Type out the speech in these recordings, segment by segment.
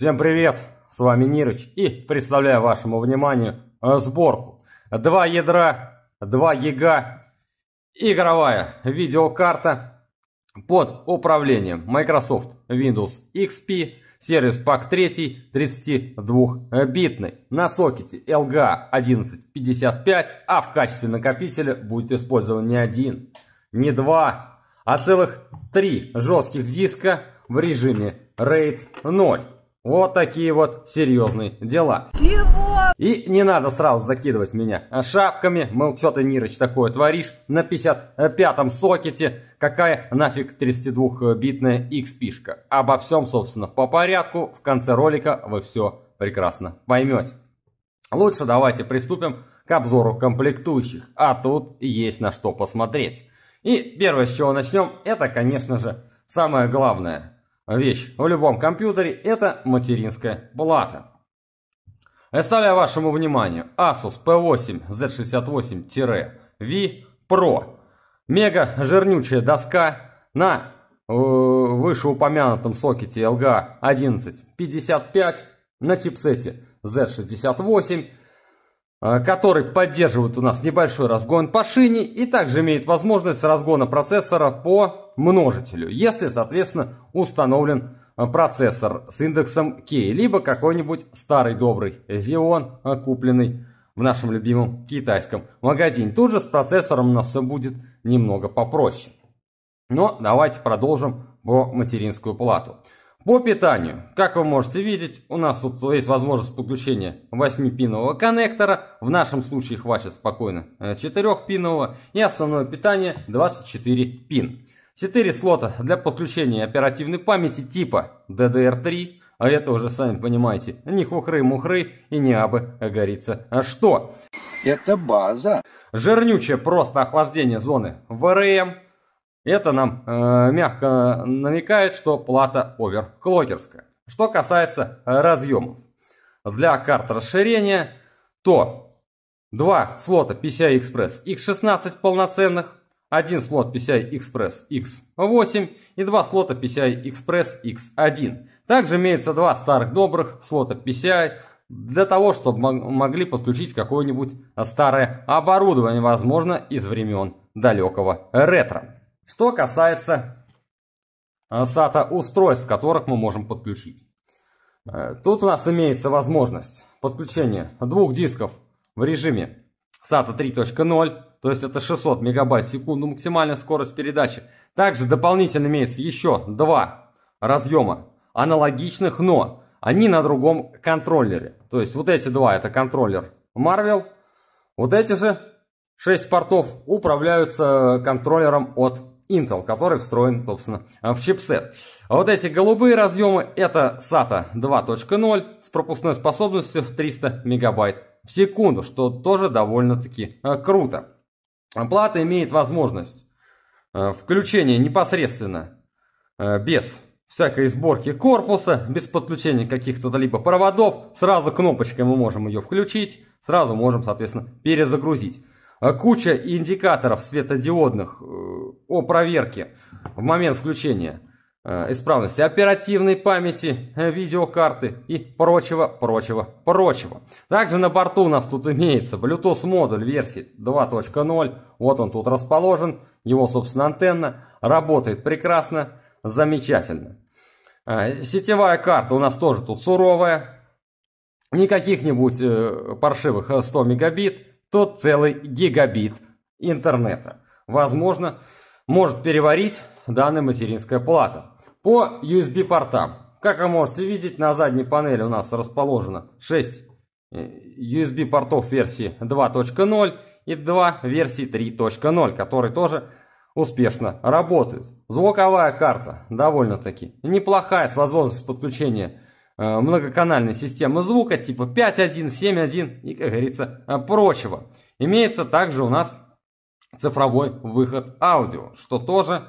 Всем привет, с вами Нирыч и представляю вашему вниманию сборку. Два ядра, два яга, игровая видеокарта под управлением Microsoft Windows XP, сервис Pack 3 32-битный на сокете LGA 1155, а в качестве накопителя будет использован не один, не два, а целых три жестких диска в режиме RAID 0. Вот такие вот серьезные дела. Чего? И не надо сразу закидывать меня шапками, мол, что ты, Нирыч, такое творишь на 55-м сокете, какая нафиг 32-битная XP-шка. Обо всем, собственно, по порядку, в конце ролика вы все прекрасно поймете. Лучше давайте приступим к обзору комплектующих, а тут есть на что посмотреть. И первое, с чего начнем, это, конечно же, самое главное – вещь в любом компьютере – это материнская плата. Оставляю вашему вниманию Asus P8 Z68-V Pro. Мега жирнючая доска на э, вышеупомянутом сокете LGA1155 на чипсете Z68, э, который поддерживает у нас небольшой разгон по шине и также имеет возможность разгона процессора по множителю, если, соответственно, установлен э, процессор с индексом K, либо какой-нибудь старый добрый Xeon, э, купленный в нашем любимом китайском магазине. Тут же с процессором у нас все будет немного попроще. Но давайте продолжим по материнскую плату. По питанию, как вы можете видеть, у нас тут есть возможность подключения 8-пинового коннектора, в нашем случае хватит спокойно 4-пинового, э, и основное питание 24 пин четыре слота для подключения оперативной памяти типа DDR3, а это уже сами понимаете, не хухры-мухры и не абы, а горится, а что? Это база. Жирнючее просто охлаждение зоны ВРМ. Это нам э, мягко намекает, что плата оверклокерская. Что касается разъемов. Для карт расширения, то два слота PCI Express X16 полноценных, один слот PCI Express X8 и два слота PCI Express X1. Также имеется два старых добрых слота PCI для того, чтобы могли подключить какое-нибудь старое оборудование, возможно, из времен далекого ретро. Что касается э, SATA устройств, которых мы можем подключить. Э, тут у нас имеется возможность подключения двух дисков в режиме SATA 3.0 то есть это 600 мегабайт в секунду максимальная скорость передачи. Также дополнительно имеется еще два разъема аналогичных, но они на другом контроллере. То есть вот эти два, это контроллер Marvel, вот эти же 6 портов управляются контроллером от Intel, который встроен, собственно, в чипсет. А вот эти голубые разъемы – это SATA 2.0 с пропускной способностью в 300 мегабайт в секунду, что тоже довольно-таки э, круто. Оплата имеет возможность э, включения непосредственно, э, без всякой сборки корпуса, без подключения каких-то либо проводов. Сразу кнопочкой мы можем ее включить, сразу можем, соответственно, перезагрузить. Э, куча индикаторов светодиодных о проверке в момент включения – Э, исправности оперативной памяти, э, видеокарты и прочего, прочего, прочего. Также на борту у нас тут имеется Bluetooth модуль версии 2.0. Вот он тут расположен. Его, собственно, антенна. Работает прекрасно, замечательно. Э, сетевая карта у нас тоже тут суровая. Не каких-нибудь паршивых 100 мегабит. Тут целый гигабит интернета. Возможно, может переварить данная материнская плата. По USB-портам. Как вы можете видеть, на задней панели у нас расположено 6 э, USB-портов версии 2.0 и 2 версии 3.0, которые тоже успешно работают. Звуковая карта довольно-таки неплохая, с возможностью подключения э, многоканальной системы звука типа 5.1, 7.1 и, как говорится, э, прочего. Имеется также у нас цифровой выход аудио, что тоже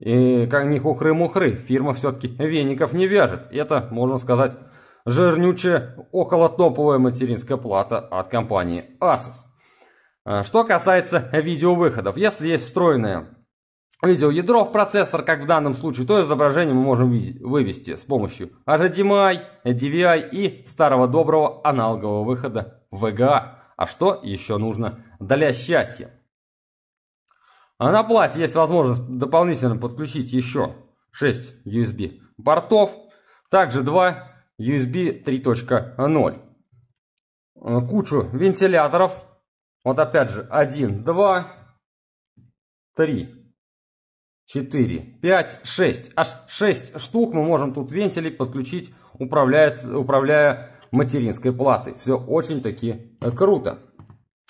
и как ни хухры-мухры, фирма все-таки веников не вяжет. Это, можно сказать, жирнючая околотоповая материнская плата от компании Asus. Э, что касается видеовыходов, если есть встроенная видеоядро в процессор, как в данном случае, то изображение мы можем вывести с помощью HDMI, DVI и старого доброго аналогового выхода VGA. А что еще нужно для счастья? А на плате есть возможность дополнительно подключить еще 6 USB портов, также 2 USB 3.0. Кучу вентиляторов. Вот опять же 1, 2, 3, 4, 5, 6. Аж 6 штук мы можем тут вентили подключить, управляя, управляя материнской платой. Все очень-таки круто.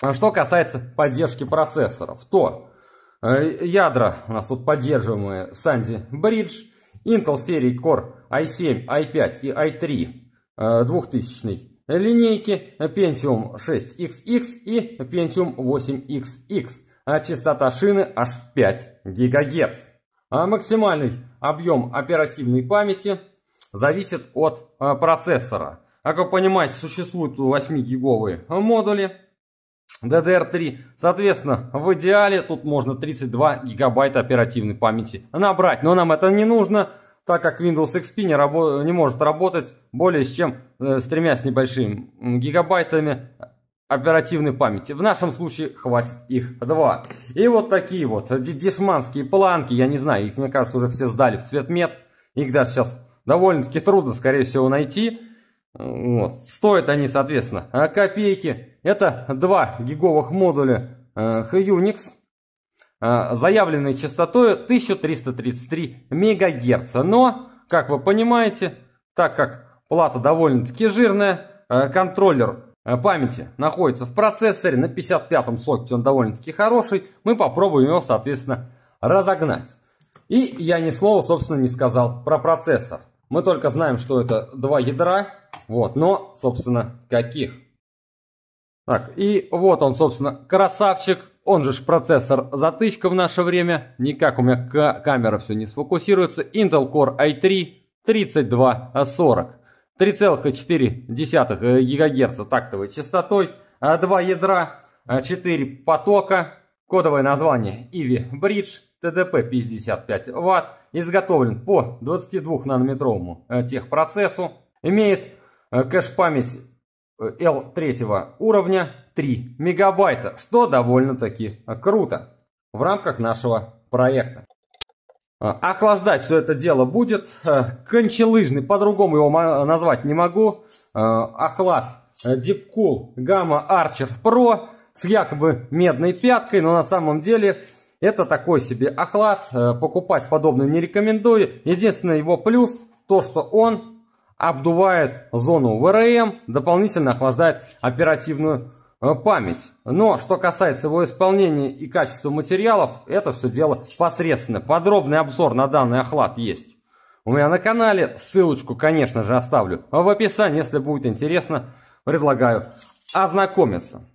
А что касается поддержки процессоров, то Э, ядра у нас тут поддерживаемые Sandy Bridge, Intel серии Core i7, i5 и i3 2000 э, линейки, Pentium 6XX и Pentium 8XX, а частота шины аж в 5 ГГц. А максимальный объем оперативной памяти зависит от э, процессора. А как вы понимаете, существуют 8-гиговые модули, DDR3. Соответственно, в идеале тут можно 32 гигабайта оперативной памяти набрать. Но нам это не нужно, так как Windows XP не, рабо- не может работать более чем э, с тремя с небольшими гигабайтами оперативной памяти. В нашем случае хватит их два. И вот такие вот дешманские планки, я не знаю, их, мне кажется, уже все сдали в цвет мед. Их даже сейчас довольно-таки трудно, скорее всего, найти. Вот. Стоят они, соответственно, э, копейки. Это два гиговых модуля э, Unix, э, заявленной частотой 1333 МГц. Но, как вы понимаете, так как плата довольно-таки жирная, э, контроллер э, памяти находится в процессоре, на 55-м сокете он довольно-таки хороший, мы попробуем его, соответственно, разогнать. И я ни слова, собственно, не сказал про процессор. Мы только знаем, что это два ядра, вот, но, собственно, каких? Так, и вот он, собственно, красавчик, он же ж процессор затычка в наше время. Никак у меня камера все не сфокусируется. Intel Core i3 3240. 3,4 ГГц тактовой частотой, 2 э, ядра, 4 э, потока, кодовое название Ivy Bridge, TDP 55 Вт, изготовлен по 22-нанометровому э, техпроцессу, имеет Э, кэш-память э, L 3 уровня 3 мегабайта, что довольно-таки э, круто в рамках нашего проекта. Охлаждать все это дело будет кончелыжный, по-другому его назвать не могу. Охлад Deepcool Gamma Archer Pro с якобы медной пяткой, но на самом деле это такой себе охлад. Покупать подобное не рекомендую. Единственный его плюс, то что он обдувает зону ВРМ, дополнительно охлаждает оперативную э, память. Но что касается его исполнения и качества материалов, это все дело посредственно. Подробный обзор на данный охлад есть. У меня на канале, ссылочку, конечно же, оставлю в описании, если будет интересно, предлагаю ознакомиться.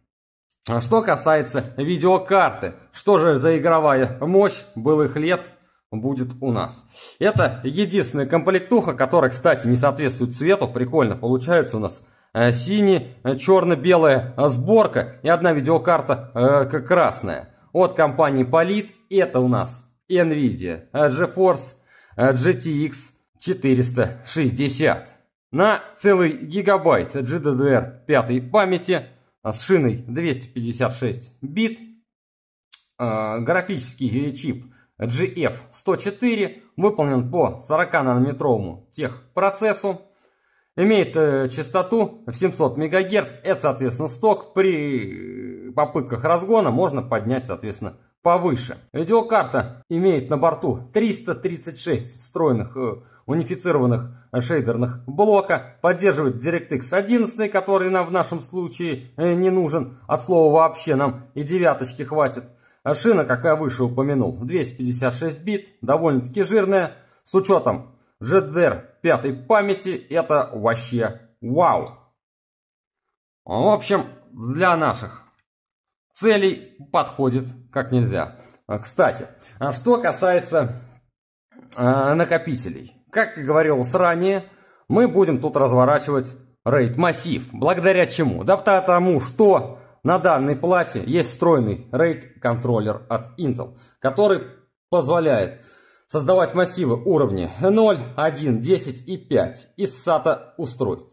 Что касается видеокарты, что же за игровая мощь былых лет – будет у нас. Это единственная комплектуха, которая, кстати, не соответствует цвету. Прикольно, получается у нас э, синий, э, черно-белая э, сборка и одна видеокарта э, красная. От компании Polit это у нас NVIDIA GeForce GTX 460. На целый гигабайт GDDR 5 памяти с шиной 256 бит. Э, графический чип GF104 выполнен по 40 нанометровому техпроцессу, имеет э, частоту в 700 МГц, это, соответственно, сток. При попытках разгона можно поднять, соответственно, повыше. Видеокарта имеет на борту 336 встроенных э, унифицированных шейдерных блока, поддерживает DirectX 11, который нам в нашем случае э, не нужен, от слова вообще нам и девяточки хватит. А шина, как я выше упомянул, 256 бит, довольно-таки жирная. С учетом GDDR пятой памяти, это вообще вау. В общем, для наших целей подходит как нельзя. Кстати, а что касается а, накопителей. Как и говорилось ранее, мы будем тут разворачивать рейд массив. Благодаря чему? Да потому что на данной плате есть встроенный RAID-контроллер от Intel, который позволяет создавать массивы уровня 0, 1, 10 и 5 из SATA устройств.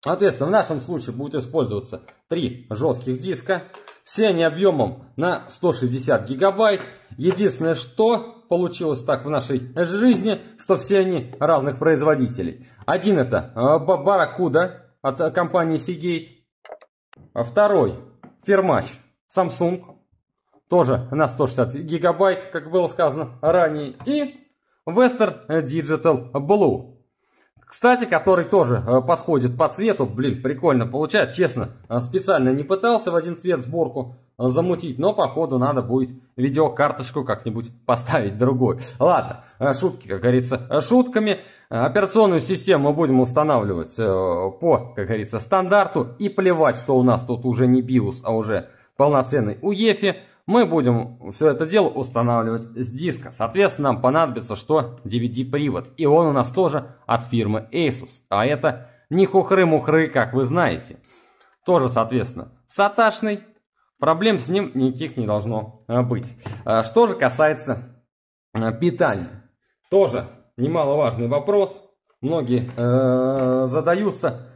Соответственно, в нашем случае будет использоваться три жестких диска. Все они объемом на 160 гигабайт. Единственное, что получилось так в нашей жизни, что все они разных производителей. Один это э, Баракуда от э, компании Seagate. А второй, фермач Samsung, тоже на 160 гигабайт, как было сказано ранее, и Western Digital Blue. Кстати, который тоже э, подходит по цвету. Блин, прикольно получается, честно. Э, специально не пытался в один цвет сборку замутить, но походу надо будет видеокарточку как-нибудь поставить другой. Ладно, э, шутки, как говорится, э, шутками. Э, операционную систему мы будем устанавливать по, как говорится, стандарту. И плевать, что у нас тут уже не BIOS, а уже полноценный UEFI. Мы будем все это дело устанавливать с диска. Соответственно, нам понадобится что? DVD-привод. И он у нас тоже от фирмы Asus. А это не хухры-мухры, как вы знаете. Тоже, соответственно, саташный Проблем с ним никаких не должно а, быть. А, что же касается а, питания. Тоже немаловажный вопрос. Многие э, задаются,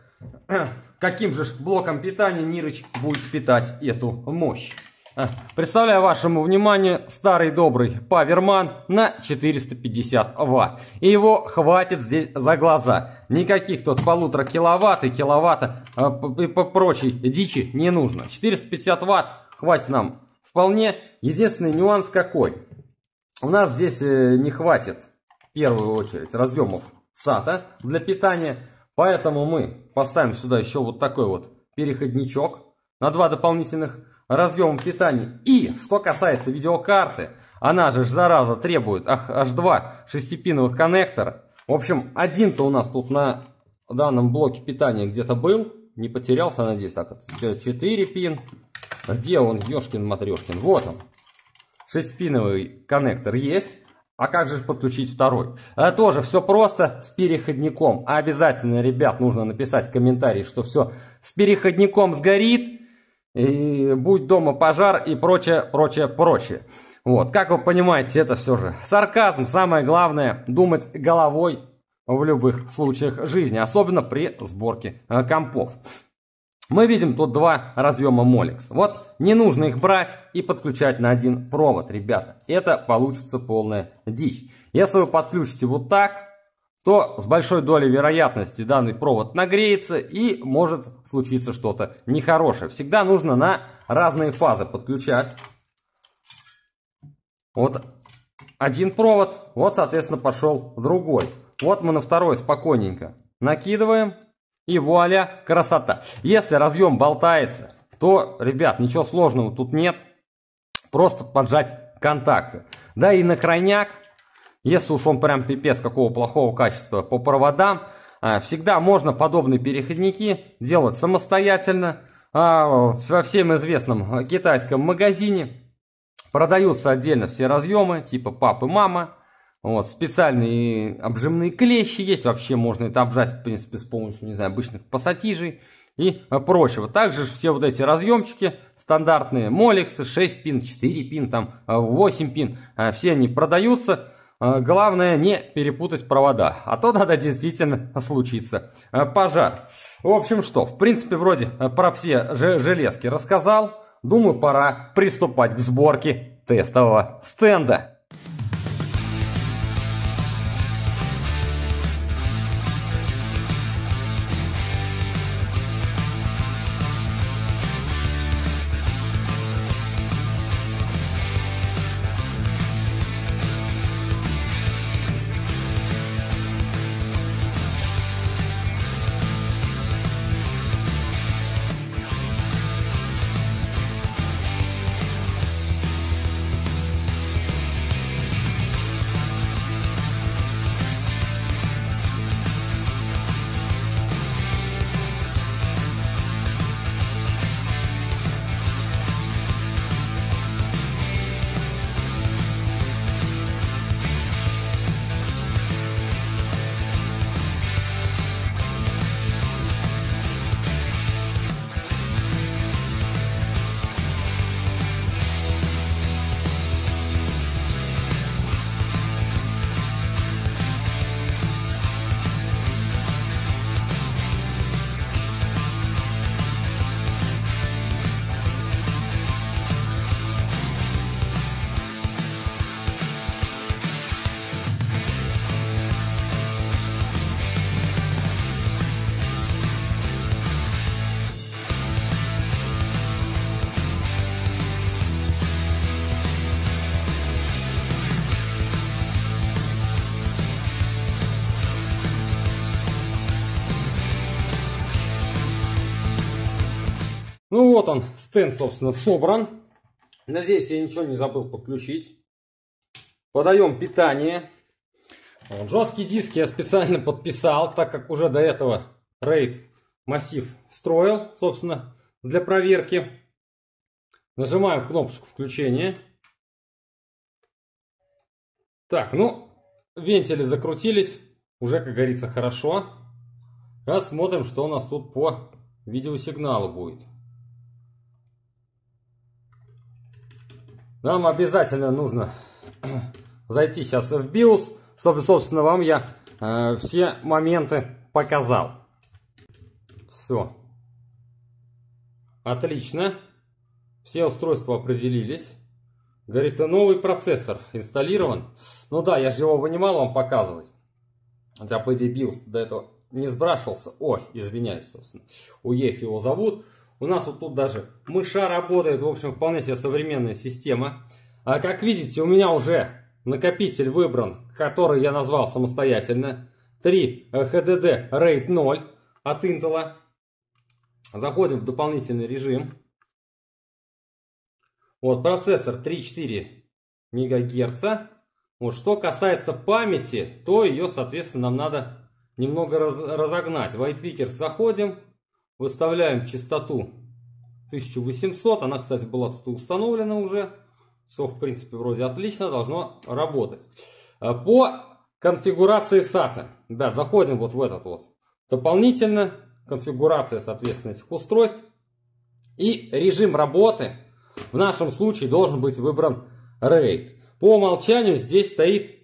каким же блоком питания Нирыч будет питать эту мощь. А, представляю вашему вниманию старый добрый паверман на 450 ватт. И его хватит здесь за глаза. Никаких тут полутора киловатт и киловатта и а, прочей дичи не нужно. 450 ватт хватит нам вполне. Единственный нюанс какой. У нас здесь э, не хватит, в первую очередь, разъемов SATA для питания. Поэтому мы поставим сюда еще вот такой вот переходничок на два дополнительных разъемом питания. И, что касается видеокарты, она же, зараза, требует аж два шестипиновых коннектора. В общем, один-то у нас тут на данном блоке питания где-то был. Не потерялся, надеюсь, так. 4 пин. Где он, ёшкин матрешкин? Вот он. Шестипиновый коннектор есть. А как же подключить второй? А тоже все просто с переходником. обязательно, ребят, нужно написать комментарий, что все с переходником сгорит и будь дома пожар и прочее, прочее, прочее. Вот, как вы понимаете, это все же сарказм. Самое главное, думать головой в любых случаях жизни, особенно при сборке э, компов. Мы видим тут два разъема Molex. Вот не нужно их брать и подключать на один провод, ребята. Это получится полная дичь. Если вы подключите вот так, то с большой долей вероятности данный провод нагреется и может случиться что-то нехорошее. Всегда нужно на разные фазы подключать. Вот один провод, вот соответственно пошел другой. Вот мы на второй спокойненько накидываем и вуаля красота. Если разъем болтается, то, ребят, ничего сложного тут нет. Просто поджать контакты. Да и на крайняк если уж он прям пипец какого плохого качества по проводам, а, всегда можно подобные переходники делать самостоятельно. А, во всем известном китайском магазине продаются отдельно все разъемы, типа папы мама. Вот, специальные обжимные клещи есть, вообще можно это обжать, в принципе, с помощью, не знаю, обычных пассатижей и прочего. Также все вот эти разъемчики стандартные, моликсы, 6 пин, 4 пин, там, 8 пин, а, все они продаются. А, главное не перепутать провода, а то надо действительно случиться. А, пожар. В общем что, в принципе вроде а, про все железки рассказал. Думаю, пора приступать к сборке тестового стенда. вот он, стенд, собственно, собран. Надеюсь, я ничего не забыл подключить. Подаем питание. Вот, жесткие диски я специально подписал, так как уже до этого RAID массив строил, собственно, для проверки. Нажимаем кнопочку включения. Так, ну, вентили закрутились. Уже, как говорится, хорошо. Раз что у нас тут по видеосигналу будет. Нам обязательно нужно зайти сейчас в BIOS, чтобы, собственно, вам я э, все моменты показал. Все. Отлично. Все устройства определились. Говорит, новый процессор инсталлирован. Ну да, я же его вынимал вам показывать. Хотя, по идее, BIOS до этого не сбрашивался. Ой, извиняюсь, собственно. УЕФ его зовут. У нас вот тут даже мыша работает, в общем, вполне себе современная система. А как видите, у меня уже накопитель выбран, который я назвал самостоятельно. 3 HDD RAID 0 от Intel. Заходим в дополнительный режим. Вот, процессор 3,4 МГц. Вот, что касается памяти, то ее, соответственно, нам надо немного раз разогнать. В Whitewickers заходим. Выставляем частоту 1800. Она, кстати, была тут установлена уже. Все, в принципе, вроде отлично. Должно работать. Э, по конфигурации SATA. Да, заходим вот в этот вот. Дополнительно конфигурация, соответственно, этих устройств. И режим работы в нашем случае должен быть выбран RAID. По умолчанию здесь стоит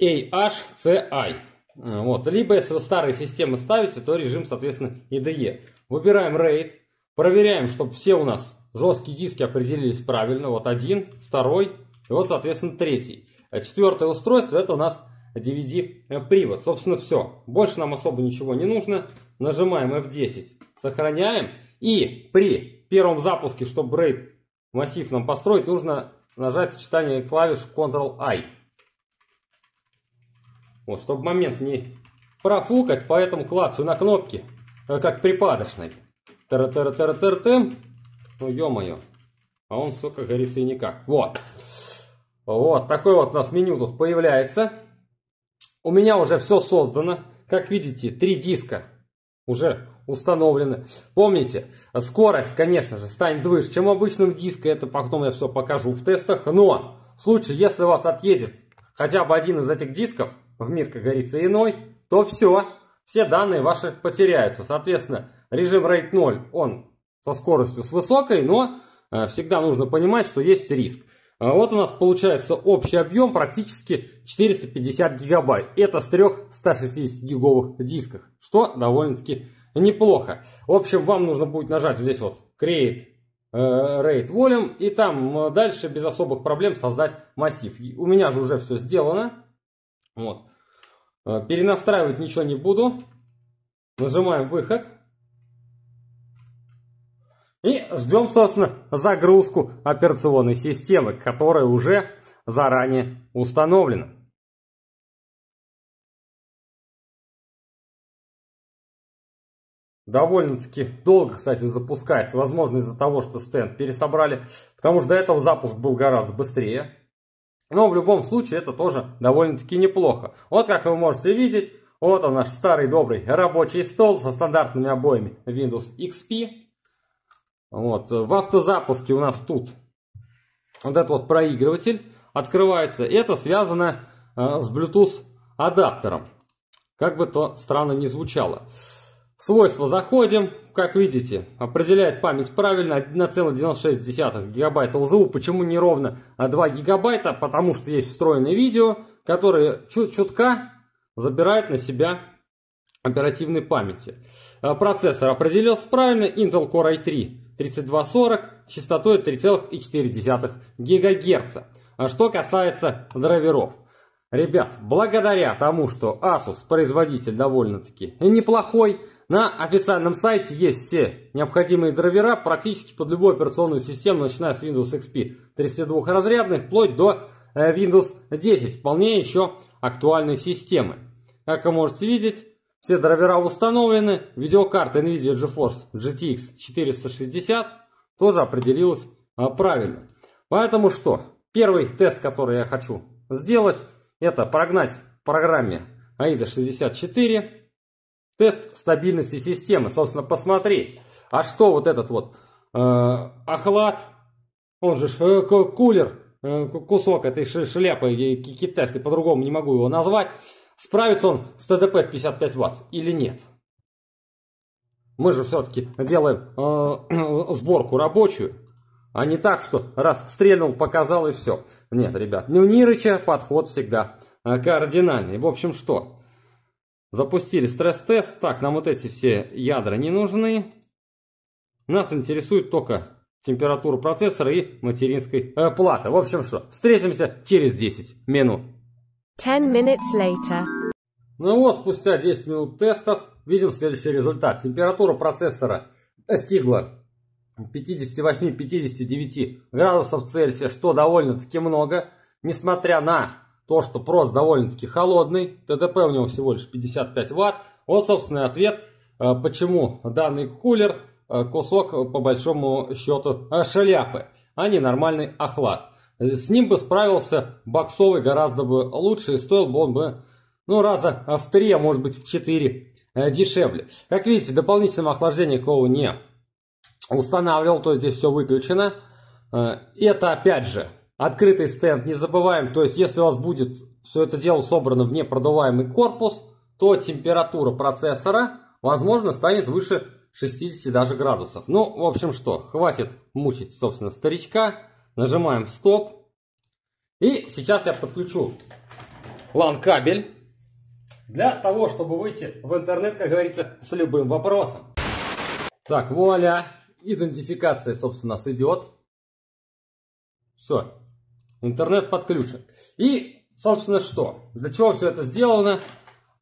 AHCI. А, вот. Либо если старые системы ставите, то режим, соответственно, IDE. E. Выбираем RAID, проверяем, чтобы все у нас жесткие диски определились правильно. Вот один, второй и вот, соответственно, третий. А Четвертое устройство это у нас DVD-привод. Собственно, все. Больше нам особо ничего не нужно. Нажимаем F10, сохраняем. И при первом запуске, чтобы RAID массив нам построить, нужно нажать сочетание клавиш Ctrl-I. Вот, чтобы момент не профукать, поэтому клацаю на кнопки, а как припадочной. тара тара тара тара -тэм. Ну, ё-моё. А он, сука, горится и никак. Вот. Вот, такое вот у нас меню тут появляется. У меня уже все создано. Как видите, три диска уже установлены. Помните, скорость, конечно же, станет выше, чем обычным диска. Это потом я все покажу в тестах. Но в случае, если у вас отъедет хотя бы один из этих дисков, в мир, как говорится, иной, то все, все данные ваши потеряются. Соответственно, режим RAID 0, он со скоростью с высокой, но э, всегда нужно понимать, что есть риск. Э, вот у нас получается общий объем практически 450 гигабайт. Это с трех 160 гиговых дисках, что довольно-таки неплохо. В общем, вам нужно будет нажать вот здесь вот Create э, RAID Volume и там дальше без особых проблем создать массив. У меня же уже все сделано. Вот. Э, перенастраивать ничего не буду. Нажимаем выход. И ждем, собственно, загрузку операционной системы, которая уже заранее установлена. Довольно-таки долго, кстати, запускается. Возможно, из-за того, что стенд пересобрали. Потому что до этого запуск был гораздо быстрее. Но в любом случае это тоже довольно-таки неплохо. Вот как вы можете видеть, вот он наш старый добрый рабочий стол со стандартными обоями Windows XP. Вот. Э, в автозапуске у нас тут вот этот вот проигрыватель открывается. Это связано э, с Bluetooth адаптером. Как бы то странно не звучало. свойства заходим как видите, определяет память правильно 1,96 гигабайта ЛЗУ. Почему не ровно а 2 гигабайта? Потому что есть встроенное видео, которое чутка забирает на себя оперативной памяти. Э, процессор определился правильно, Intel Core i3 3240 частотой 3,4 ГГц. А что касается драйверов. Ребят, благодаря тому, что Asus производитель довольно-таки неплохой, на официальном сайте есть все необходимые драйвера практически под любую операционную систему, начиная с Windows XP 32-разрядных, вплоть до э, Windows 10, вполне еще актуальной системы. Как вы можете видеть, все драйвера установлены, видеокарта NVIDIA GeForce GTX 460 тоже определилась э, правильно. Поэтому что? Первый тест, который я хочу сделать, это прогнать в программе AIDA 64 тест стабильности системы, собственно, посмотреть, а что вот этот вот э, охлад, он же э, кулер, э, кусок этой шляпы э, китайской, по-другому не могу его назвать, справится он с ТДП 55 ватт или нет. Мы же все-таки делаем э, сборку рабочую, а не так, что раз стрельнул, показал и все. Нет, ребят, Нюнирыча ну, подход всегда э, кардинальный. В общем, что? Запустили стресс-тест. Так, нам вот эти все ядра не нужны. Нас интересует только температура процессора и материнской э, платы. В общем, что, встретимся через 10 минут. 10 later. Ну вот, спустя 10 минут тестов видим следующий результат. Температура процессора достигла 58-59 градусов Цельсия, что довольно-таки много, несмотря на то, что прост довольно-таки холодный, ТТП у него всего лишь 55 ватт. Вот, собственно, ответ, э, почему данный кулер э, кусок, э, по большому счету, шляпы, а не нормальный охлад. С ним бы справился боксовый гораздо бы лучше и стоил бы он бы ну, раза в 3, а может быть в 4 дешевле. Как видите, дополнительного охлаждения никого не устанавливал, то есть здесь все выключено. Это опять же Открытый стенд, не забываем, то есть если у вас будет все это дело собрано в непродуваемый корпус, то температура процессора, возможно, станет выше 60 даже градусов. Ну, в общем, что, хватит мучить, собственно, старичка. Нажимаем стоп. И сейчас я подключу LAN-кабель для того, чтобы выйти в интернет, как говорится, с любым вопросом. Так, вуаля, идентификация, собственно, нас идет. Все, интернет подключен. И, собственно, что? Для чего все это сделано?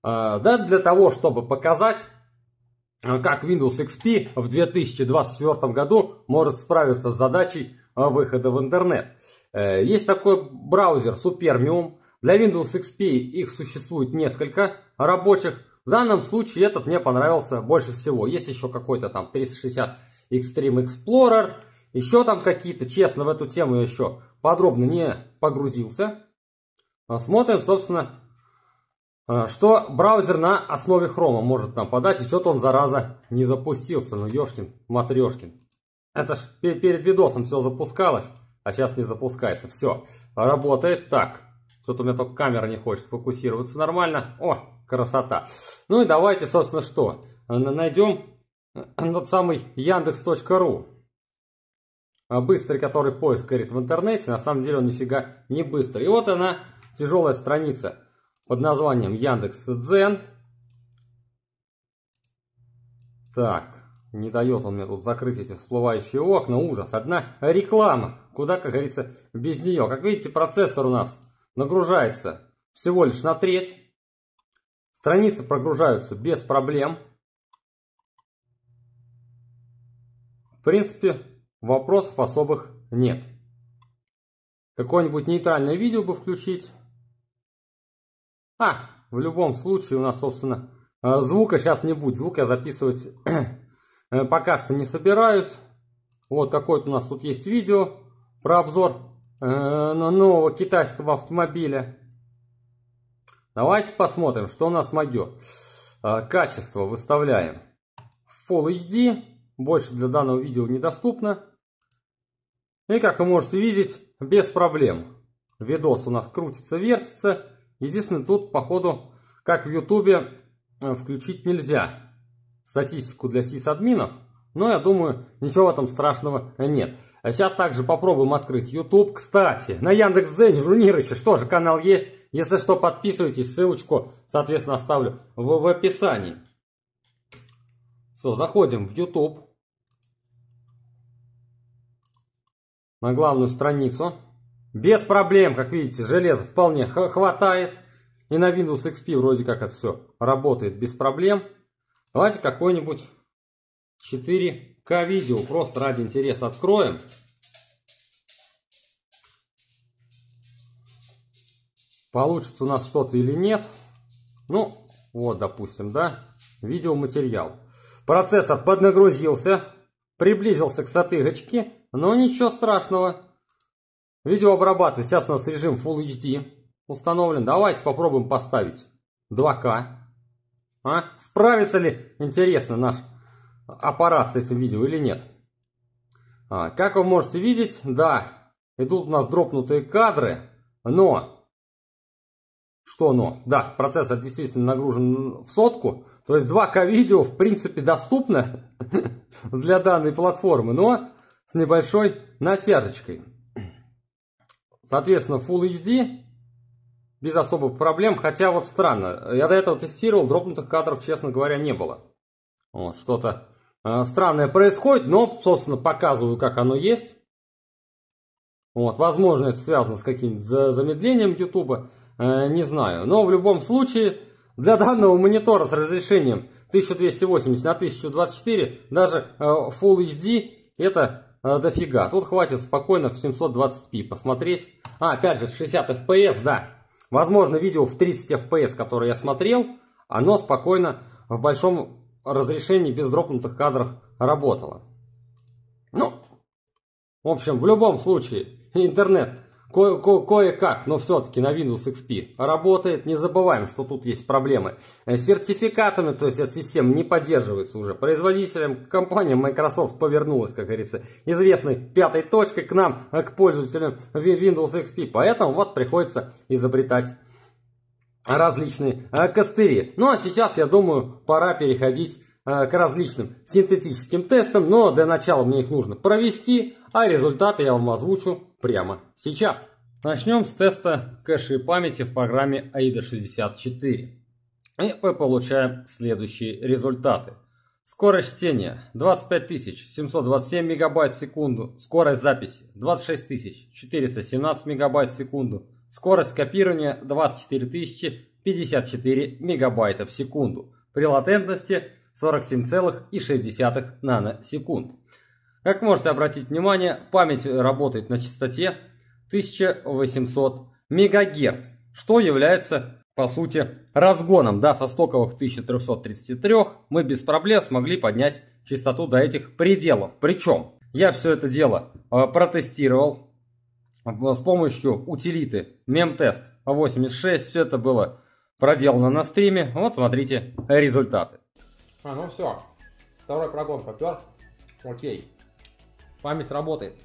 А, да, для того, чтобы показать, а, как Windows XP в 2024 году может справиться с задачей а, выхода в интернет. Э, есть такой браузер Supermium. Для Windows XP их существует несколько рабочих. В данном случае этот мне понравился больше всего. Есть еще какой-то там 360 Extreme Explorer, еще там какие-то, честно, в эту тему я еще подробно не погрузился. Смотрим, собственно, э, что браузер на основе хрома может нам подать, и что-то он, зараза, не запустился. Ну, ешкин матрешкин. Это ж перед видосом все запускалось, а сейчас не запускается. Все, работает так. Что-то у меня только камера не хочет сфокусироваться нормально. О, красота. Ну и давайте, собственно, что? Э, Найдем э, тот самый яндекс.ру. А, быстрый, который поиск говорит в интернете, на самом деле он нифига не быстрый. И вот она, тяжелая страница под названием Яндекс Дзен. Так, не дает он мне тут закрыть эти всплывающие окна. Ужас. Одна реклама. Куда, как говорится, без нее. Как видите, процессор у нас нагружается всего лишь на треть. Страницы прогружаются без проблем. В принципе, Вопросов особых нет. Какое-нибудь нейтральное видео бы включить. А, в любом случае у нас, собственно, э, звука сейчас не будет. Звук я записывать э, пока что не собираюсь. Вот какое-то у нас тут есть видео про обзор э, нового китайского автомобиля. Давайте посмотрим, что у нас могет. Качество выставляем Full HD. Больше для данного видео недоступно. Ну и, как вы можете видеть, без проблем. Видос у нас крутится, вертится. Единственное, тут, походу, как в Ютубе, э, включить нельзя статистику для сисадминов. Но, я думаю, ничего в этом страшного нет. А сейчас также попробуем открыть YouTube. Кстати, на Яндекс.Дзен Жунирыча что же канал есть. Если что, подписывайтесь, ссылочку, соответственно, оставлю в, в описании. Все, заходим в YouTube. на главную страницу. Без проблем, как видите, железа вполне хватает. И на Windows XP вроде как это все работает без проблем. Давайте какой-нибудь 4К видео просто ради интереса откроем. Получится у нас что-то или нет. Ну, вот, допустим, да, видеоматериал. Процессор поднагрузился, приблизился к сотыгочке но ну, ничего страшного. Видео Видеообрабатывать сейчас у нас режим Full HD установлен. Давайте попробуем поставить 2К. А? Справится ли, интересно, наш аппарат с этим видео или нет? А, как вы можете видеть, да, идут у нас дропнутые кадры, но... Что но? Да, процессор действительно нагружен в сотку, то есть 2К видео в принципе доступно для данной платформы, но с небольшой натяжечкой. Соответственно, Full HD без особых проблем, хотя вот странно. Я до этого тестировал, дропнутых кадров, честно говоря, не было. Вот, что-то э, странное происходит, но, собственно, показываю, как оно есть. Вот, возможно, это связано с каким-то замедлением YouTube, э, не знаю. Но в любом случае, для данного монитора с разрешением 1280 на 1024, даже э, Full HD, это э, дофига. Тут хватит спокойно в 720p посмотреть. А, опять же, 60 FPS, да. Возможно, видео в 30 FPS, которое я смотрел, оно спокойно в большом разрешении без дропнутых кадров работало. Ну, в общем, в любом случае, интернет Ко -ко Кое-как, но все-таки на Windows XP работает. Не забываем, что тут есть проблемы. Э, с сертификатами, то есть от систем не поддерживается уже. Производителям компания Microsoft повернулась, как говорится, известной пятой точкой к нам, э, к пользователям Windows XP. Поэтому вот приходится изобретать различные э, костыри. Ну а сейчас, я думаю, пора переходить к различным синтетическим тестам, но для начала мне их нужно провести, а результаты я вам озвучу прямо сейчас. Начнем с теста кэши и памяти в программе AIDA64. И мы получаем следующие результаты. Скорость чтения 25 727 мегабайт в секунду. Скорость записи 26 417 мегабайт в секунду. Скорость копирования 24 54 мегабайта в секунду. При латентности 47,6 наносекунд. Как можете обратить внимание, память работает на частоте 1800 МГц, что является, по сути, разгоном. Да, со стоковых 1333 мы без проблем смогли поднять частоту до этих пределов. Причем я все это дело э, протестировал с помощью утилиты MemTest 86. Все это было проделано на стриме. Вот смотрите результаты. А, ну все. Второй прогон попер. Окей. Память работает.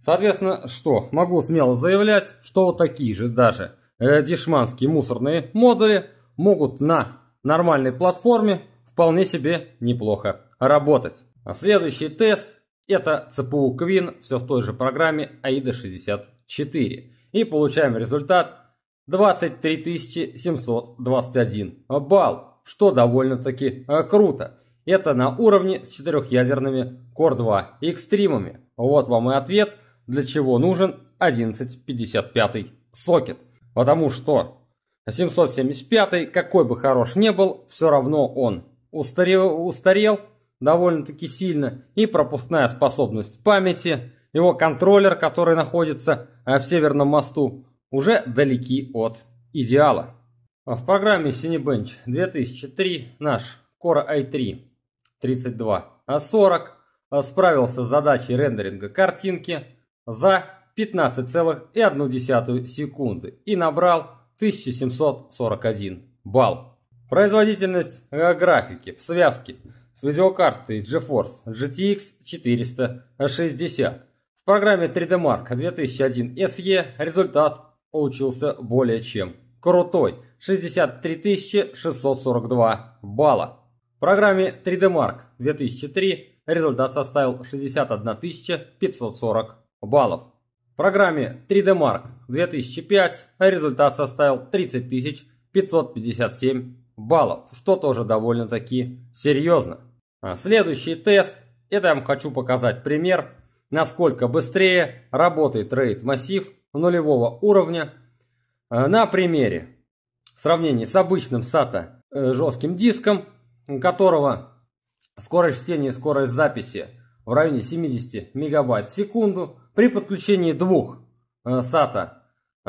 Соответственно, что? Могу смело заявлять, что вот такие же даже э, дешманские мусорные модули могут на нормальной платформе вполне себе неплохо работать. А следующий тест это CPU Queen, все в той же программе AIDA 64. И получаем результат 23721 балл, что довольно-таки э, круто. Это на уровне с четырехъядерными Core-2 и экстримами. Вот вам и ответ, для чего нужен 1155 сокет. Потому что 775 какой бы хорош не был, все равно он устарел, устарел довольно-таки сильно, и пропускная способность памяти, его контроллер, который находится э, в Северном мосту, уже далеки от идеала. В программе Cinebench 2003 наш Core i3 32, а 40 а справился с задачей рендеринга картинки за 15,1 секунды и набрал 1741 балл. Производительность э, графики в связке с видеокартой GeForce GTX 460. В программе 3D Mark 2001 SE результат получился более чем крутой – 63 642 балла. В программе 3D Mark 2003 результат составил 61 540 баллов. В программе 3D Mark 2005 результат составил 30 557 баллов, что тоже довольно-таки серьезно. А следующий тест, это я вам хочу показать пример, насколько быстрее работает RAID-массив нулевого уровня а, на примере сравнении с обычным SATA э, жестким диском которого скорость чтения и скорость записи в районе 70 мегабайт в секунду при подключении двух SATA э,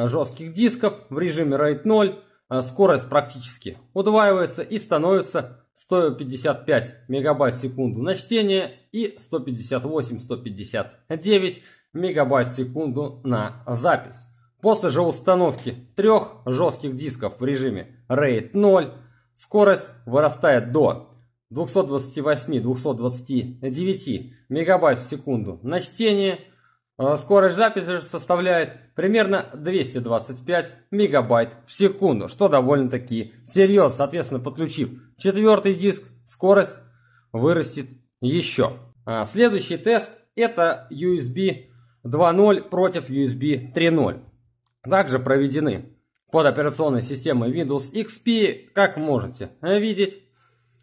э, жестких дисков в режиме RAID 0 э, скорость практически удваивается и становится 155 мегабайт в секунду на чтение и 158-159 мегабайт в секунду на запись. После же установки трех жестких дисков в режиме RAID 0 Скорость вырастает до 228-229 мегабайт в секунду на чтение. Э, скорость записи составляет примерно 225 мегабайт в секунду, что довольно-таки серьезно. Соответственно, подключив четвертый диск, скорость вырастет еще. Э, следующий тест это USB 2.0 против USB 3.0. Также проведены под операционной системой Windows XP, как можете видеть,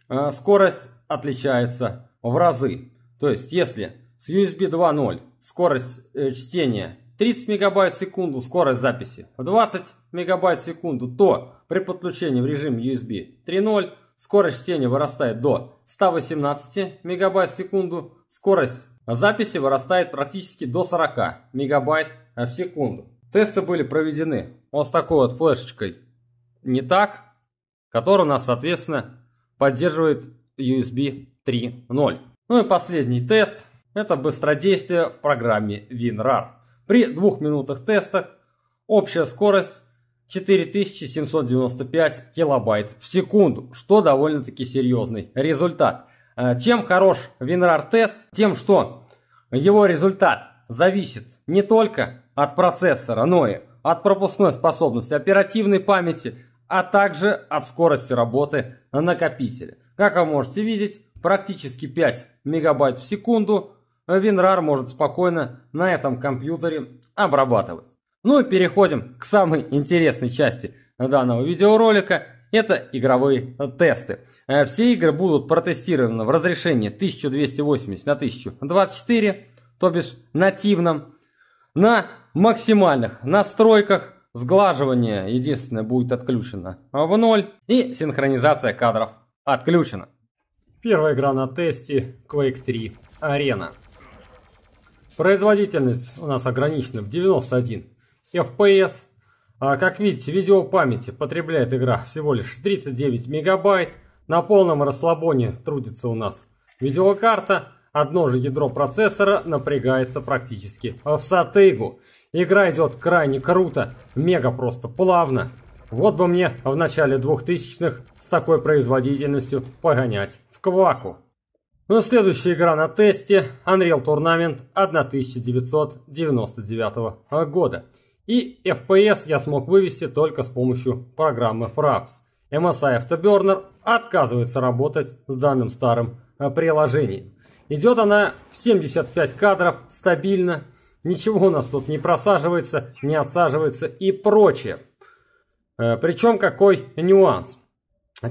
э, скорость отличается в разы. То есть, если с USB 2.0 скорость э, чтения 30 мегабайт в секунду, скорость записи 20 мегабайт в секунду, то при подключении в режим USB 3.0 скорость чтения вырастает до 118 мегабайт в секунду, скорость записи вырастает практически до 40 мегабайт в секунду. Тесты были проведены. Вот с такой вот флешечкой. Не так, которая у нас, соответственно, поддерживает USB 3.0. Ну и последний тест – это быстродействие в программе WinRAR. При двух минутах тестах общая скорость 4795 килобайт в секунду, что довольно-таки серьезный результат. Э, чем хорош WinRAR тест? Тем, что его результат зависит не только от процессора, но и от пропускной способности оперативной памяти, а также от скорости работы на накопителе. Как вы можете видеть, практически 5 мегабайт в секунду WinRAR может спокойно на этом компьютере обрабатывать. Ну и переходим к самой интересной части данного видеоролика. Это игровые тесты. Э, все игры будут протестированы в разрешении 1280 на 1024 то бишь нативном, на максимальных настройках сглаживание единственное будет отключено в ноль и синхронизация кадров отключена. Первая игра на тесте Quake 3 Арена. Производительность у нас ограничена в 91 FPS. А, как видите, видеопамяти потребляет игра всего лишь 39 мегабайт. На полном расслабоне трудится у нас видеокарта. Одно же ядро процессора напрягается практически в сатыгу. Игра идет крайне круто, мега просто плавно. Вот бы мне в начале 2000-х с такой производительностью погонять в кваку. Ну, следующая игра на тесте – Unreal Tournament 1999 года. И FPS я смог вывести только с помощью программы Fraps. MSI Afterburner отказывается работать с данным старым приложением. Идет она в 75 кадров, стабильно. Ничего у нас тут не просаживается, не отсаживается и прочее. Э, Причем какой нюанс?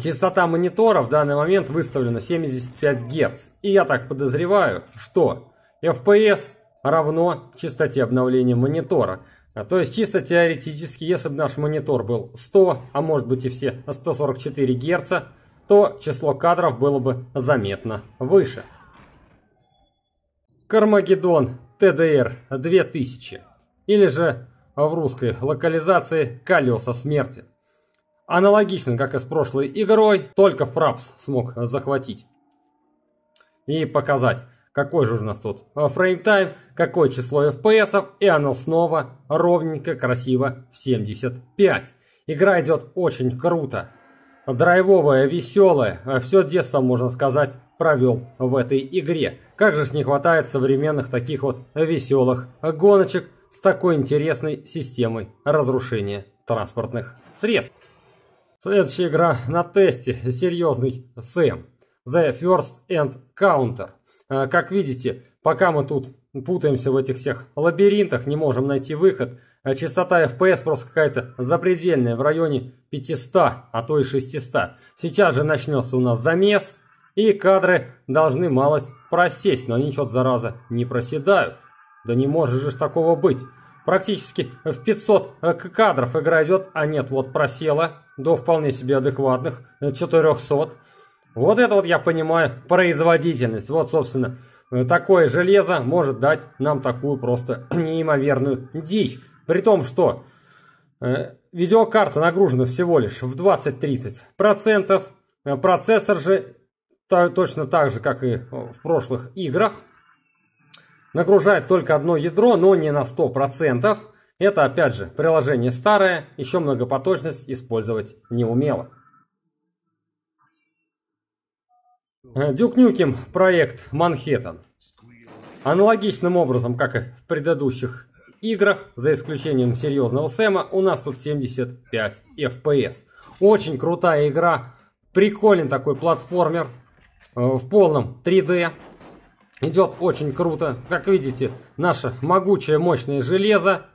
Частота монитора в данный момент выставлена 75 Гц. И я так подозреваю, что FPS равно частоте обновления монитора. А, то есть чисто теоретически, если бы наш монитор был 100, а может быть и все 144 Гц, то число кадров было бы заметно выше. Кармагеддон ТДР 2000, или же в русской локализации «Колеса смерти». Аналогично, как и с прошлой игрой, только Фрапс смог захватить. И показать, какой же у нас тут э, фреймтайм, какое число FPS, и оно снова ровненько, красиво в 75. Игра идет очень круто. Драйвовое, веселое, а все детство, можно сказать, провел в этой игре. Как же ж не хватает современных таких вот веселых гоночек с такой интересной системой разрушения транспортных средств. Следующая игра на тесте, серьезный Сэм. The First and Counter. А, как видите, пока мы тут путаемся в этих всех лабиринтах, не можем найти выход – а частота FPS просто какая-то запредельная, в районе 500, а то и 600. Сейчас же начнется у нас замес, и кадры должны малость просесть, но они что-то, зараза, не проседают. Да не может же такого быть. Практически в 500 кадров игра идет, а нет, вот просела до вполне себе адекватных 400. Вот это вот я понимаю производительность. Вот, собственно, такое железо может дать нам такую просто неимоверную дичь. При том, что э, видеокарта нагружена всего лишь в 20-30%, э, процессор же та, точно так же, как и в прошлых играх, нагружает только одно ядро, но не на 100%. Это, опять же, приложение старое, еще многопоточность использовать не умело. Дюк э, Нюкем проект Манхэттен. Аналогичным образом, как и в предыдущих играх, за исключением серьезного Сэма, у нас тут 75 FPS. Очень крутая игра, прикольный такой платформер э, в полном 3D. Идет очень круто. Как видите, наше могучее мощное железо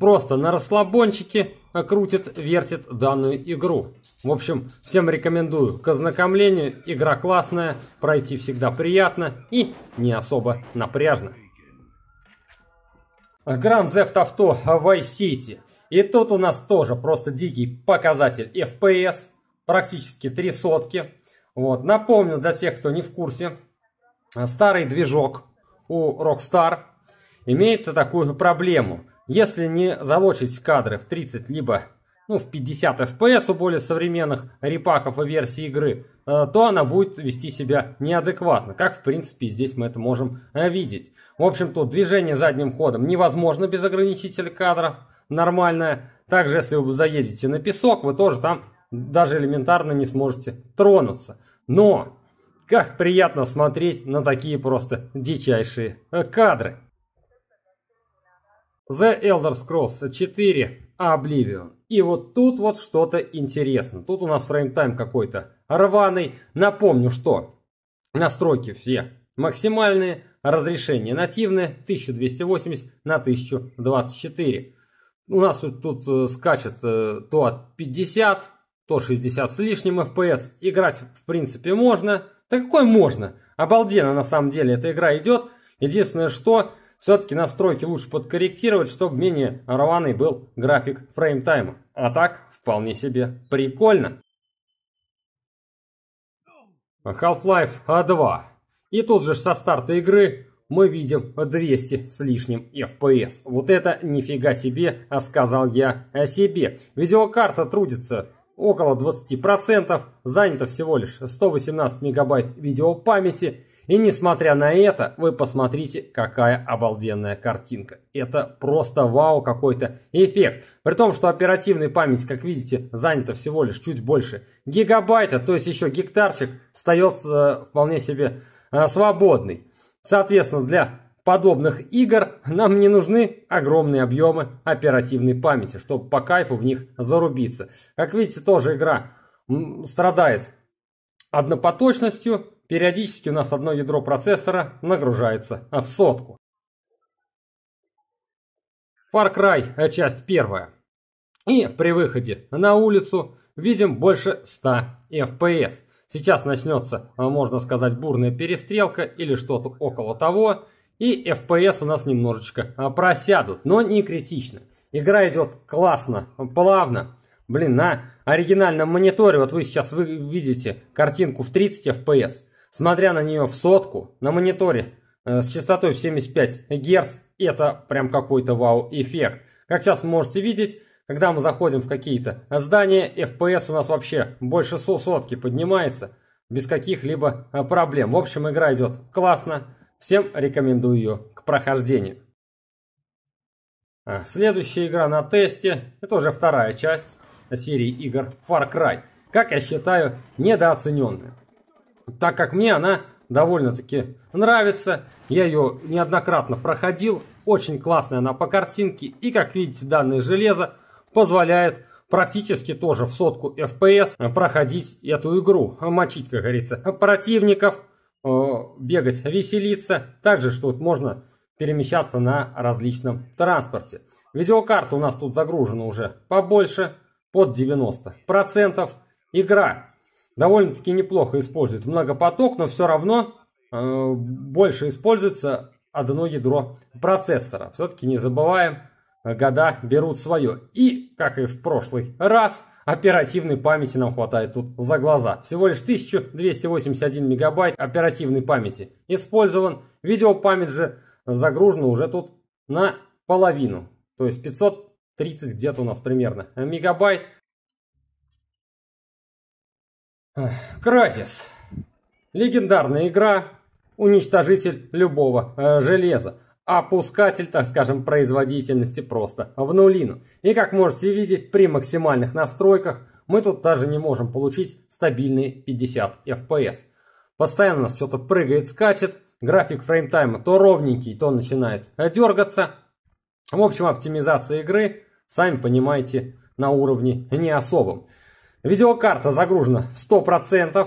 просто на расслабончике крутит, вертит данную игру. В общем, всем рекомендую к ознакомлению. Игра классная, пройти всегда приятно и не особо напряжно. Grand Theft Auto Vice City. И тут у нас тоже просто дикий показатель FPS, практически три сотки. Вот, напомню для тех, кто не в курсе, старый движок у Rockstar имеет такую проблему. Если не залочить кадры в 30 либо ну, в 50 FPS у более современных репаков и версий игры, э, то она будет вести себя неадекватно, как в принципе здесь мы это можем э, видеть. В общем, тут движение задним ходом невозможно без ограничителя кадров, нормальное. Также, если вы заедете на песок, вы тоже там даже элементарно не сможете тронуться. Но как приятно смотреть на такие просто дичайшие э, кадры. The Elder Scrolls 4 Oblivion. И вот тут вот что-то интересно. Тут у нас фреймтайм какой-то рваный. Напомню, что настройки все максимальные, разрешение нативное 1280 на 1024. У нас тут э, скачет э, то от 50, то 60 с лишним FPS. Играть в принципе можно. Да какой можно? Обалденно на самом деле эта игра идет. Единственное, что все-таки настройки лучше подкорректировать, чтобы менее рваный был график фрейм-тайма. А так, вполне себе прикольно. Half-Life A2. А И тут же со старта игры мы видим 200 с лишним FPS. Вот это нифига себе, а сказал я о себе. Видеокарта трудится около 20%, занято всего лишь 118 мегабайт видеопамяти. И несмотря на это, вы посмотрите, какая обалденная картинка. Это просто вау какой-то эффект. При том, что оперативная память, как видите, занята всего лишь чуть больше гигабайта, то есть еще гектарчик остается э, вполне себе э, свободный. Соответственно, для подобных игр нам не нужны огромные объемы оперативной памяти, чтобы по кайфу в них зарубиться. Как видите, тоже игра страдает однопоточностью, Периодически у нас одно ядро процессора нагружается в сотку. Far Cry, э, часть первая. И при выходе на улицу видим больше 100 FPS. Сейчас начнется, э, можно сказать, бурная перестрелка или что-то около того. И FPS у нас немножечко э, просядут, но не критично. Игра идет классно, плавно. Блин, на оригинальном мониторе, вот вы сейчас вы видите картинку в 30 FPS смотря на нее в сотку, на мониторе э, с частотой в 75 Гц, это прям какой-то вау-эффект. Как сейчас можете видеть, когда мы заходим в какие-то здания, FPS у нас вообще больше сотки поднимается, без каких-либо э, проблем. В общем, игра идет классно, всем рекомендую ее к прохождению. А, следующая игра на тесте, это уже вторая часть серии игр Far Cry. Как я считаю, недооцененная так как мне она довольно-таки нравится. Я ее неоднократно проходил. Очень классная она по картинке. И, как видите, данное железо позволяет практически тоже в сотку FPS проходить эту игру. Мочить, как говорится, противников, э, бегать, веселиться. Также, что тут можно перемещаться на различном транспорте. Видеокарта у нас тут загружена уже побольше, под 90%. Игра довольно-таки неплохо использует многопоток, но все равно э, больше используется одно ядро процессора. Все-таки не забываем, э, года берут свое. И, как и в прошлый раз, оперативной памяти нам хватает тут за глаза. Всего лишь 1281 мегабайт оперативной памяти использован. Видеопамять же загружена уже тут на половину. То есть 530 где-то у нас примерно мегабайт. Кратис, Легендарная игра, уничтожитель любого э, железа. Опускатель, так скажем, производительности просто в нулину. И как можете видеть, при максимальных настройках мы тут даже не можем получить стабильные 50 FPS. Постоянно нас что-то прыгает, скачет, график фреймтайма то ровненький, то начинает э, дергаться. В общем, оптимизация игры, сами понимаете, на уровне не особом. Видеокарта загружена в 100%. Э,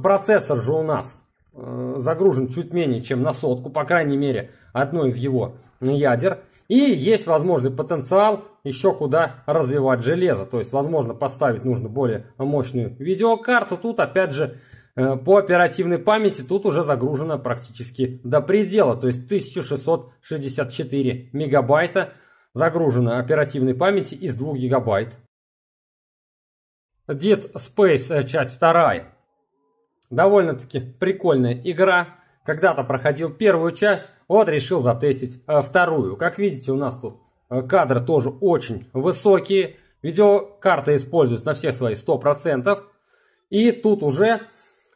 процессор же у нас э, загружен чуть менее, чем на сотку, по крайней мере, одно из его ядер. И есть возможный потенциал еще куда развивать железо. То есть, возможно, поставить нужно более мощную видеокарту. Тут, опять же, э, по оперативной памяти тут уже загружено практически до предела. То есть 1664 мегабайта загружено оперативной памяти из 2 гигабайт. Dead Space, э, часть вторая. Довольно-таки прикольная игра. Когда-то проходил первую часть, вот решил затестить э, вторую. Как видите, у нас тут э, кадры тоже очень высокие. Видеокарта используется на все свои 100%. И тут уже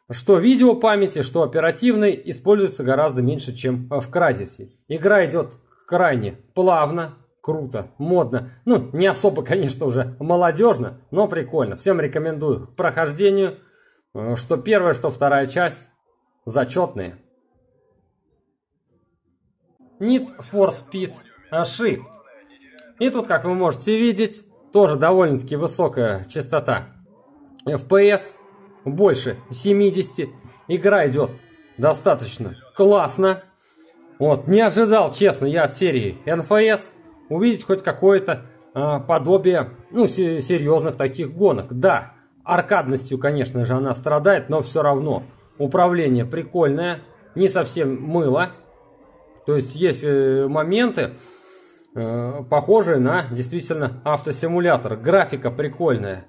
что видео памяти, что оперативной используется гораздо меньше, чем в Кразисе. Игра идет крайне плавно, Круто, модно. Ну, не особо, конечно, уже молодежно, но прикольно. Всем рекомендую к прохождению. Э, что первая, что вторая часть зачетные. Need for Speed Shift. И тут, как вы можете видеть, тоже довольно-таки высокая частота FPS, больше 70. Игра идет достаточно классно. Вот, не ожидал, честно, я от серии NFS, увидеть хоть какое-то э, подобие ну, серьезных таких гонок. Да, аркадностью, конечно же, она страдает, но все равно управление прикольное, не совсем мыло. То есть есть э, моменты, э, похожие на действительно автосимулятор. Графика прикольная,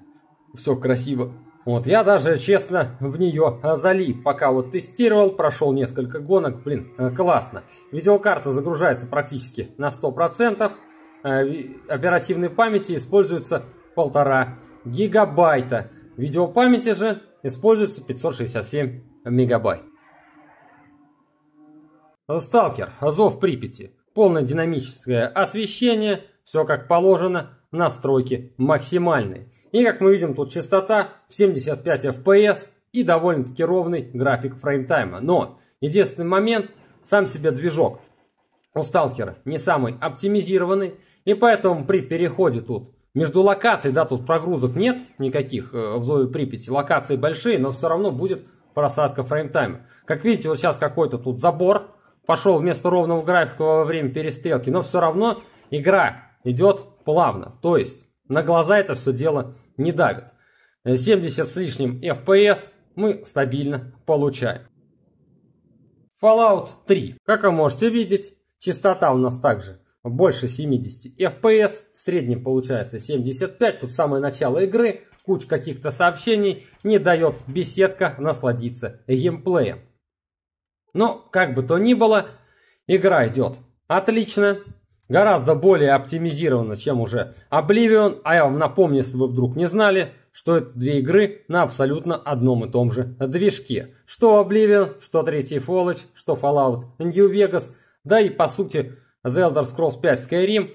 все красиво. Вот, я даже, честно, в нее залип, пока вот тестировал, прошел несколько гонок, блин, э, классно. Видеокарта загружается практически на 100%, Э, оперативной памяти используется 1,5 гигабайта. Видеопамяти же используется 567 мегабайт. Сталкер, Азов Припяти. Полное динамическое освещение, все как положено, настройки максимальные. И как мы видим, тут частота 75 FPS и довольно-таки ровный график фреймтайма. Но единственный момент, сам себе движок у сталкера не самый оптимизированный, и поэтому при переходе тут между локаций, да, тут прогрузок нет никаких э, в Зове Припяти, локации большие, но все равно будет просадка фреймтайма. Как видите, вот сейчас какой-то тут забор пошел вместо ровного графика во время перестрелки, но все равно игра идет плавно, то есть на глаза это все дело не давит. 70 э, с лишним FPS мы стабильно получаем. Fallout 3. Как вы можете видеть, Частота у нас также больше 70 FPS, в среднем получается 75, тут самое начало игры, куча каких-то сообщений, не дает беседка насладиться геймплеем. Но, ну, как бы то ни было, игра идет отлично, гораздо более оптимизирована, чем уже Oblivion, а я вам напомню, если вы вдруг не знали, что это две игры на абсолютно одном и том же движке. Что Oblivion, что третий Fallout, что Fallout New Vegas – да и по сути The Elder Scrolls 5 Skyrim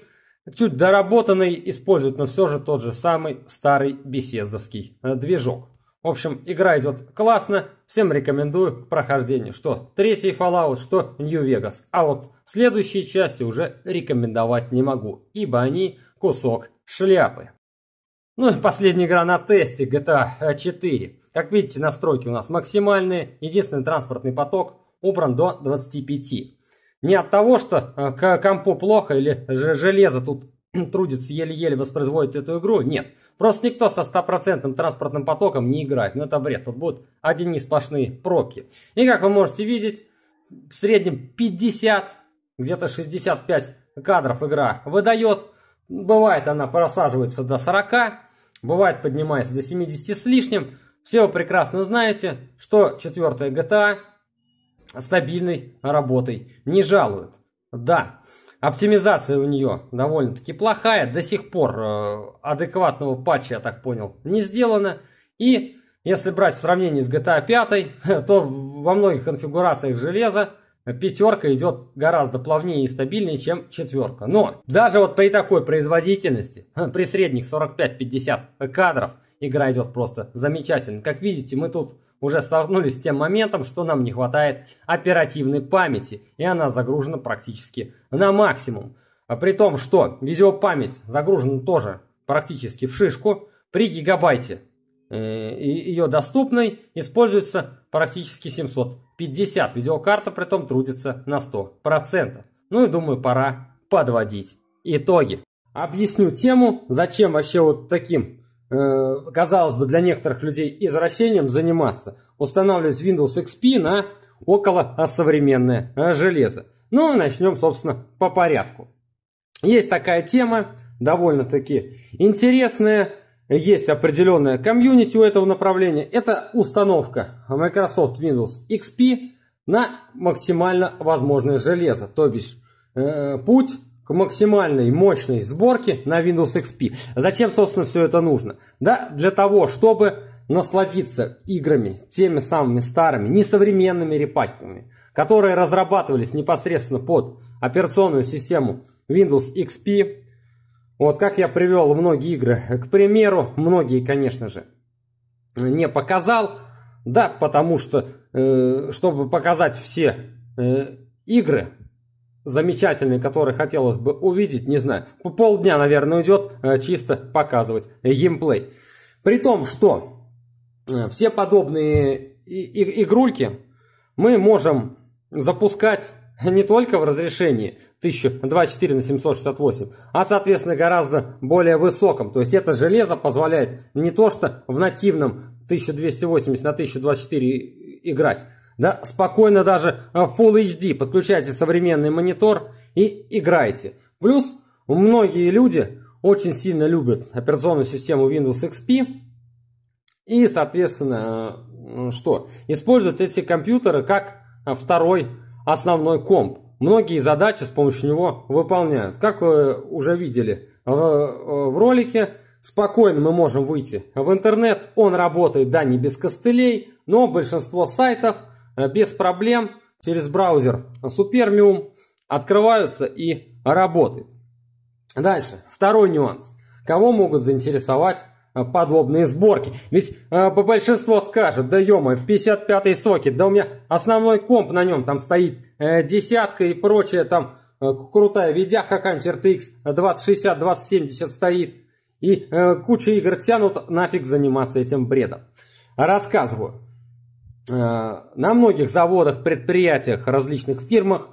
чуть доработанный, использует, но все же тот же самый старый Беседовский э, движок. В общем, игра идет классно, всем рекомендую к прохождению. Что третий Fallout, что New Vegas. А вот следующие части уже рекомендовать не могу, ибо они кусок шляпы. Ну и последняя игра на тесте GTA 4. Как видите, настройки у нас максимальные, единственный транспортный поток убран до 25. Не от того, что э, к компу плохо или железо тут трудится еле-еле воспроизводит эту игру. Нет, просто никто со стопроцентным транспортным потоком не играет. Но ну, это бред, тут будут одни сплошные пробки. И как вы можете видеть, в среднем 50, где-то 65 кадров игра выдает. Бывает она просаживается до 40, бывает поднимается до 70 с лишним. Все вы прекрасно знаете, что четвертая GTA стабильной работой. Не жалуют. Да, оптимизация у нее довольно-таки плохая. До сих пор э, адекватного патча, я так понял, не сделано. И если брать в сравнении с GTA 5, то во многих конфигурациях железа пятерка идет гораздо плавнее и стабильнее, чем четверка. Но даже вот при такой производительности, при средних 45-50 кадров, игра идет просто замечательно. Как видите, мы тут уже столкнулись с тем моментом, что нам не хватает оперативной памяти, и она загружена практически на максимум. А при том, что видеопамять загружена тоже практически в шишку при гигабайте. Э, и ее доступной используется практически 750. Видеокарта при том трудится на 100%. Ну и думаю, пора подводить итоги. Объясню тему, зачем вообще вот таким Э, казалось бы, для некоторых людей извращением заниматься, устанавливать Windows XP на около современное э, железо. Ну, начнем, собственно, по порядку. Есть такая тема, довольно-таки интересная, есть определенная комьюнити у этого направления. Это установка Microsoft Windows XP на максимально возможное железо, то бишь э, путь к максимальной мощной сборке на Windows XP. Зачем, собственно, все это нужно? Да, для того, чтобы насладиться играми теми самыми старыми, несовременными репакинами, которые разрабатывались непосредственно под операционную систему Windows XP. Вот как я привел многие игры, к примеру, многие, конечно же, не показал. Да, потому что, э, чтобы показать все э, игры, замечательный, который хотелось бы увидеть, не знаю, полдня, наверное, уйдет э, чисто показывать э, геймплей. При том, что э, все подобные игрульки мы можем запускать не только в разрешении 1024 на 768, а, соответственно, гораздо более высоком. То есть это железо позволяет не то, что в нативном 1280 на 1024 играть, да, спокойно даже э, Full HD, подключайте современный монитор и играйте. Плюс многие люди очень сильно любят операционную систему Windows XP и, соответственно, э, что? Используют эти компьютеры как э, второй основной комп. Многие задачи с помощью него выполняют. Как вы уже видели в, в ролике, спокойно мы можем выйти в интернет. Он работает, да, не без костылей, но большинство сайтов – Э, без проблем через браузер Supermium открываются и работают. Дальше, второй нюанс. Кого могут заинтересовать э, подобные сборки. Ведь э, большинство скажет, да ё 55-й сокет, да у меня основной комп на нем там стоит э, десятка и прочее, там э, крутая видяха какая-нибудь RTX 2060, 2070 стоит. И э, куча игр тянут, нафиг заниматься этим бредом. Рассказываю. Э, на многих заводах, предприятиях, различных фирмах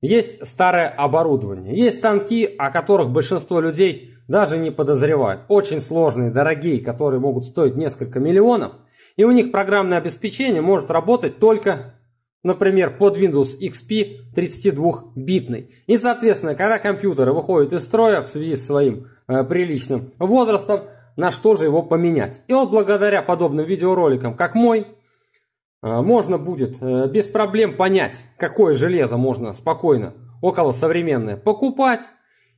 есть старое оборудование. Есть станки, о которых большинство людей даже не подозревают. Очень сложные, дорогие, которые могут стоить несколько миллионов. И у них программное обеспечение может работать только, например, под Windows XP 32-битный. И, соответственно, когда компьютеры выходят из строя в связи с своим э, приличным возрастом, на что же его поменять? И вот благодаря подобным видеороликам, как мой, а, можно будет э, без проблем понять, какое железо можно спокойно, около современное, покупать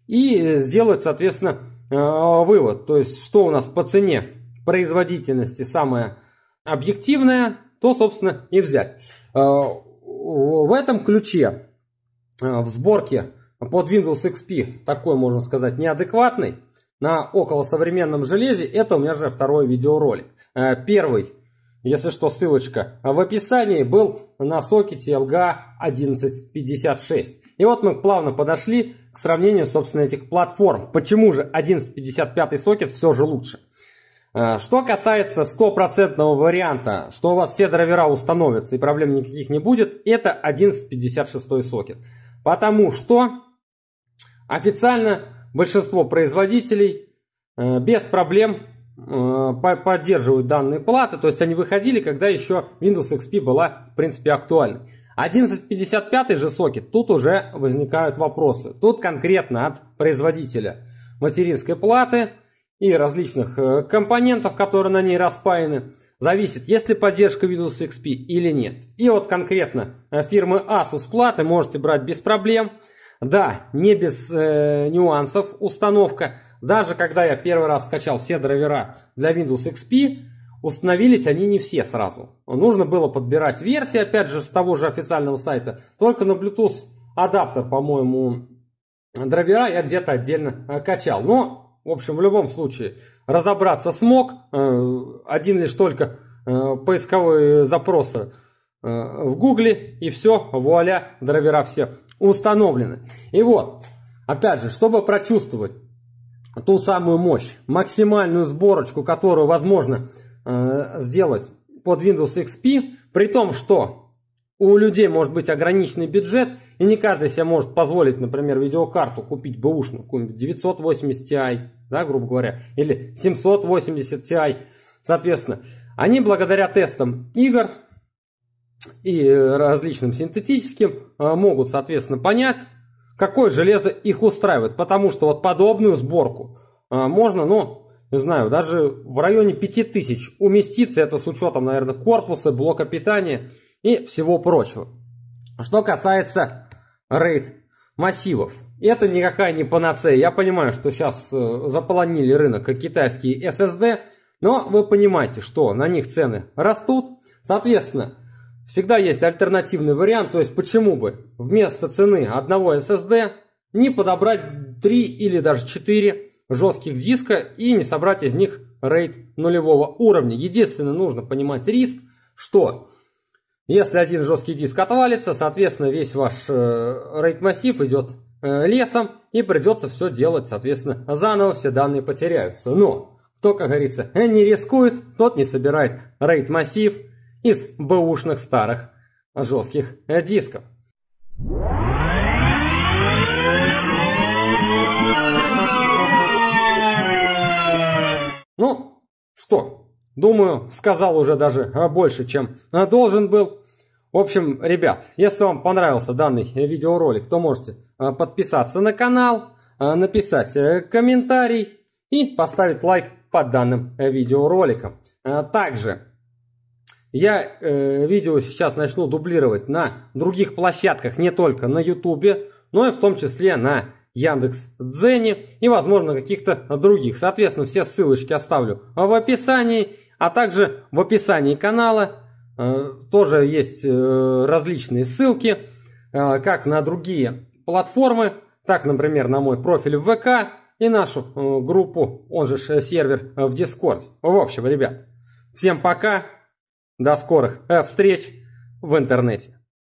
и э, сделать, соответственно, э, вывод. То есть, что у нас по цене производительности самое объективное, то, собственно, и взять. В этом ключе, в сборке под Windows XP, такой, можно сказать, неадекватный, на около современном железе, это у меня же второй видеоролик. Первый если что, ссылочка в описании был на сокете LGA 1156. И вот мы плавно подошли к сравнению, собственно, этих платформ. Почему же 1155 сокет все же лучше? Э, что касается стопроцентного варианта, что у вас все драйвера установятся и проблем никаких не будет, это 1156 сокет. Потому что официально большинство производителей э, без проблем Э, поддерживают данные платы, то есть они выходили, когда еще Windows XP была, в принципе, актуальна. 1155 же сокет, тут уже возникают вопросы. Тут конкретно от производителя материнской платы и различных э, компонентов, которые на ней распаяны, зависит, есть ли поддержка Windows XP или нет. И вот конкретно э, фирмы Asus платы можете брать без проблем. Да, не без э, нюансов установка, даже когда я первый раз скачал все драйвера для Windows XP, установились они не все сразу. Нужно было подбирать версии, опять же, с того же официального сайта. Только на Bluetooth адаптер, по-моему, драйвера я где-то отдельно э, качал. Но, в общем, в любом случае, разобраться смог. Э, один лишь только э, поисковые запросы в гугле, и все, вуаля, драйвера все установлены. И вот, опять же, чтобы прочувствовать а ту самую мощь, максимальную сборочку, которую возможно э, сделать под Windows XP, при том, что у людей может быть ограниченный бюджет, и не каждый себе может позволить, например, видеокарту купить бэушную, какую-нибудь 980 Ti, да, грубо говоря, или 780 Ti, соответственно. Они благодаря тестам игр и э, различным синтетическим э, могут, соответственно, понять, какое железо их устраивает. Потому что вот подобную сборку а, можно, ну, не знаю, даже в районе 5000 уместиться. Это с учетом, наверное, корпуса, блока питания и всего прочего. Что касается рейд массивов. Это никакая не панацея. Я понимаю, что сейчас э, заполонили рынок как китайские SSD, но вы понимаете, что на них цены растут. Соответственно, Всегда есть альтернативный вариант, то есть почему бы вместо цены одного SSD не подобрать 3 или даже 4 жестких диска и не собрать из них рейд нулевого уровня. Единственное, нужно понимать риск, что если один жесткий диск отвалится, соответственно, весь ваш э, рейд-массив идет э, лесом, и придется все делать, соответственно, заново, все данные потеряются. Но кто, как говорится, не рискует, тот не собирает рейд-массив, из бэушных старых жестких дисков. Ну, что, думаю, сказал уже даже а, больше, чем а, должен был. В общем, ребят, если вам понравился данный видеоролик, то можете а, подписаться на канал, написать э, комментарий и поставить лайк под данным э, видеороликом. Также я э, видео сейчас начну дублировать на других площадках, не только на Ютубе, но и в том числе на Яндекс Дзене и, возможно, каких-то других. Соответственно, все ссылочки оставлю в описании, а также в описании канала э, тоже есть э, различные ссылки, э, как на другие платформы, так, например, на мой профиль в ВК и нашу э, группу, он же э, сервер э, в Дискорде. В общем, ребят, всем пока! До скорых э, встреч в интернете.